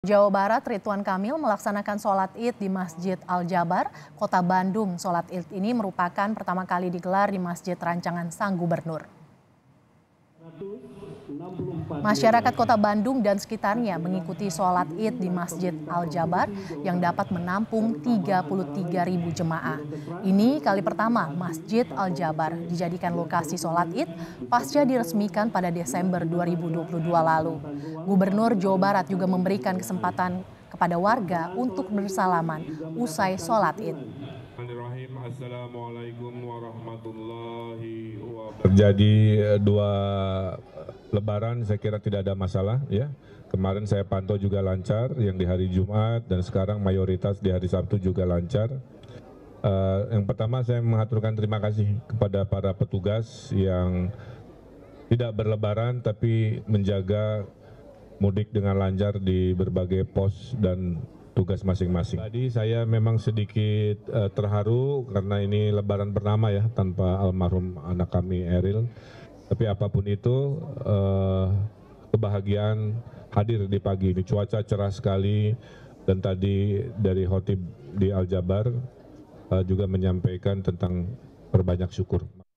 Jawa Barat, Rituan Kamil melaksanakan sholat id di Masjid Al-Jabar, Kota Bandung. Sholat id ini merupakan pertama kali digelar di Masjid Rancangan Sang Gubernur. Masyarakat kota Bandung dan sekitarnya mengikuti sholat id di Masjid Al-Jabar yang dapat menampung 33 ribu jemaah. Ini kali pertama Masjid Al-Jabar dijadikan lokasi sholat id pasca diresmikan pada Desember 2022 lalu. Gubernur Jawa Barat juga memberikan kesempatan kepada warga untuk bersalaman usai sholat id. Terjadi eh, dua Lebaran saya kira tidak ada masalah ya. Kemarin saya pantau juga lancar yang di hari Jumat dan sekarang mayoritas di hari Sabtu juga lancar. Uh, yang pertama saya mengaturkan terima kasih kepada para petugas yang tidak berlebaran tapi menjaga mudik dengan lancar di berbagai pos dan tugas masing-masing. Tadi saya memang sedikit uh, terharu karena ini lebaran pertama ya tanpa almarhum anak kami Eril tapi apapun itu eh, kebahagiaan hadir di pagi ini cuaca cerah sekali dan tadi dari Hotib di Aljabar jabar eh, juga menyampaikan tentang perbanyak syukur